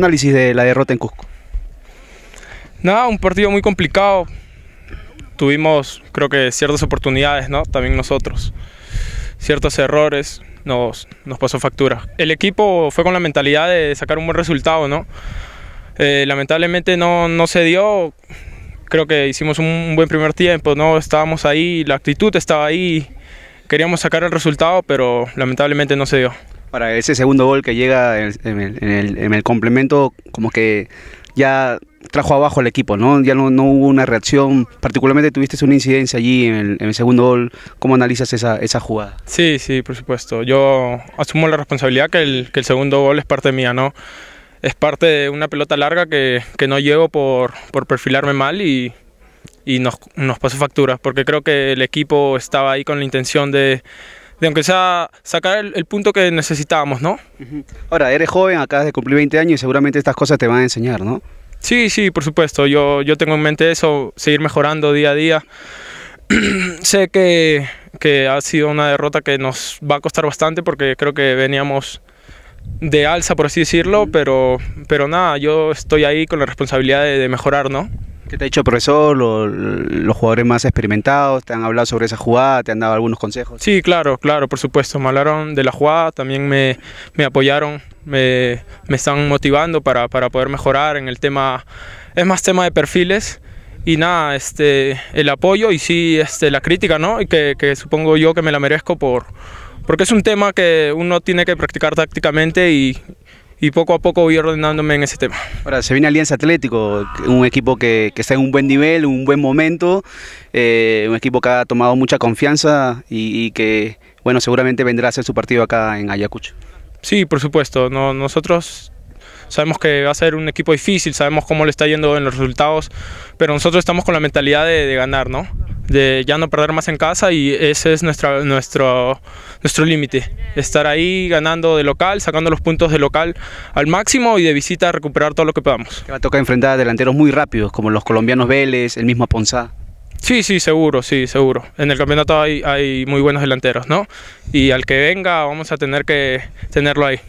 análisis de la derrota en Cusco? Nada, un partido muy complicado. Tuvimos, creo que, ciertas oportunidades, ¿no? También nosotros. Ciertos errores nos, nos pasó factura. El equipo fue con la mentalidad de sacar un buen resultado, ¿no? Eh, lamentablemente no, no se dio. Creo que hicimos un, un buen primer tiempo, ¿no? Estábamos ahí, la actitud estaba ahí. Queríamos sacar el resultado, pero lamentablemente no se dio para ese segundo gol que llega en, el, complemento, como que ya trajo abajo al equipo, ¿no? Ya no, hubo una reacción, particularmente tuviste una incidencia allí en el, segundo gol. ¿Cómo analizas esa, esa, jugada? Sí, sí, por supuesto. Yo asumo la responsabilidad que el, segundo gol es parte mía, ¿no? Es parte de una pelota larga que, que no llego por, por, perfilarme mal y, y nos, nos pasó factura, porque creo que el equipo estaba ahí con la intención de, de aunque sea sacar el, punto que necesitábamos, ¿no? Ahora, eres joven, acabas de cumplir 20 años y seguramente estas cosas te van a enseñar, ¿no? Sí, sí, por supuesto. Yo, yo tengo en mente eso, seguir mejorando día a día. sé que, ha sido una derrota que nos va a costar bastante porque creo que veníamos de alza, por así decirlo, pero, pero nada, yo estoy ahí con la responsabilidad de mejorar, ¿no? ¿Qué te ha dicho el profesor? los jugadores más experimentados, te han hablado sobre esa jugada, te han dado algunos consejos. Sí, claro, claro, por supuesto. Me hablaron de la jugada, también me, me apoyaron, me, me, están motivando para, para poder mejorar en el tema. Es más tema de perfiles y nada, este, el apoyo y sí este, la crítica, ¿no? Y que, que, supongo yo que me la merezco por, porque es un tema que uno tiene que practicar tácticamente y, y poco a poco voy ordenándome en ese tema. Ahora, se viene Alianza Atlético, un equipo que, está en un buen nivel, un buen momento, eh, un equipo que ha tomado mucha confianza y, que, bueno, seguramente vendrá a hacer su partido acá en Ayacucho. Sí, por supuesto. nosotros sabemos que va a ser un equipo difícil, sabemos cómo le está yendo en los resultados, pero nosotros estamos con la mentalidad de ganar, ¿no? de ya no perder más en casa y ese es nuestra, nuestro, nuestro límite, estar ahí ganando de local, sacando los puntos de local al máximo y de visita recuperar todo lo que podamos. Va a tocar enfrentar delanteros muy rápidos como los colombianos Vélez, el mismo Ponzá. Sí, sí, seguro, sí, seguro. En el campeonato hay, hay muy buenos delanteros, ¿no? Y al que venga vamos a tener que tenerlo ahí.